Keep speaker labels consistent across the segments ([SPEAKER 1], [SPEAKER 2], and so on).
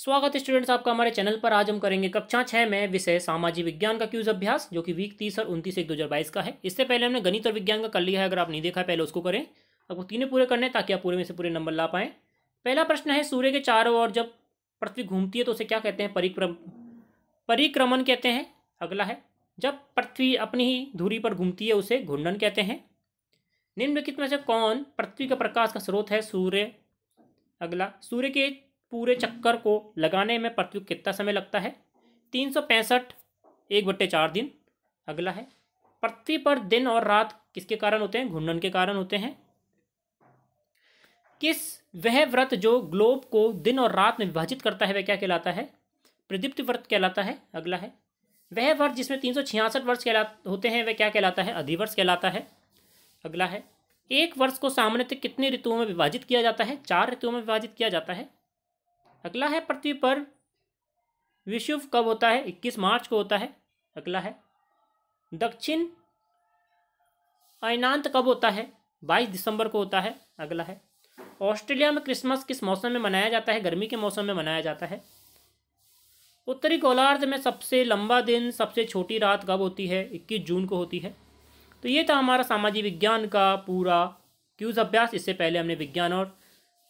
[SPEAKER 1] स्वागत है स्टूडेंट्स आपका हमारे चैनल पर आज हम करेंगे कक्षा छः में विषय सामाजिक विज्ञान का क्यूज अभ्यास जो कि वीक तीस और उनतीस एक दो हज़ार बाईस का है इससे पहले हमने गणित और विज्ञान का कर लिया है अगर आप नहीं देखा है पहले उसको करें आपको तीनों पूरे करने ताकि आप पूरे में से पूरे नंबर ला पाएँ पहला प्रश्न है सूर्य के चारों ओर जब पृथ्वी घूमती है तो उसे क्या कहते हैं परिक्रम परिक्रमण कहते हैं अगला है जब पृथ्वी अपनी ही धूरी पर घूमती है उसे घूर्णन कहते हैं निम्नलिखित में से कौन पृथ्वी के प्रकाश का स्रोत है सूर्य अगला सूर्य के पूरे चक्कर को लगाने में पृथ्वी कितना समय लगता है तीन सौ पैंसठ एक बट्टे चार दिन अगला है पृथ्वी पर दिन और रात किसके कारण होते हैं घूर्णन के कारण होते हैं किस वह व्रत जो ग्लोब को दिन और रात में विभाजित करता है वह क्या कहलाता है प्रदीप्त व्रत कहलाता है अगला है वह वर्ष जिसमें तीन सौ छियासठ वर्ष कहला होते हैं वह क्या कहलाता है अधिवर्ष कहलाता है अगला है एक वर्ष को सामान्यतः कितने ऋतुओं में विभाजित किया जाता है चार ऋतुओं में विभाजित किया जाता है अगला है पृथ्वी पर विषुव कब होता है 21 मार्च को होता है अगला है दक्षिण अयनांत कब होता है 22 दिसंबर को होता है अगला है ऑस्ट्रेलिया में क्रिसमस किस मौसम में मनाया जाता है गर्मी के मौसम में मनाया जाता है उत्तरी गोलार्ध में सबसे लंबा दिन सबसे छोटी रात कब होती है 21 जून को होती है तो ये था हमारा सामाजिक विज्ञान का पूरा क्यूज़ अभ्यास इससे पहले हमने विज्ञान और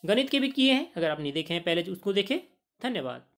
[SPEAKER 1] गणित के भी किए हैं अगर आपने देखे हैं पहले उसको देखें धन्यवाद